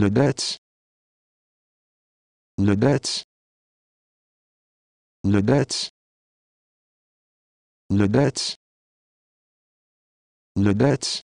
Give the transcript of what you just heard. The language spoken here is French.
Le dette Le dette Le dette Le dette Le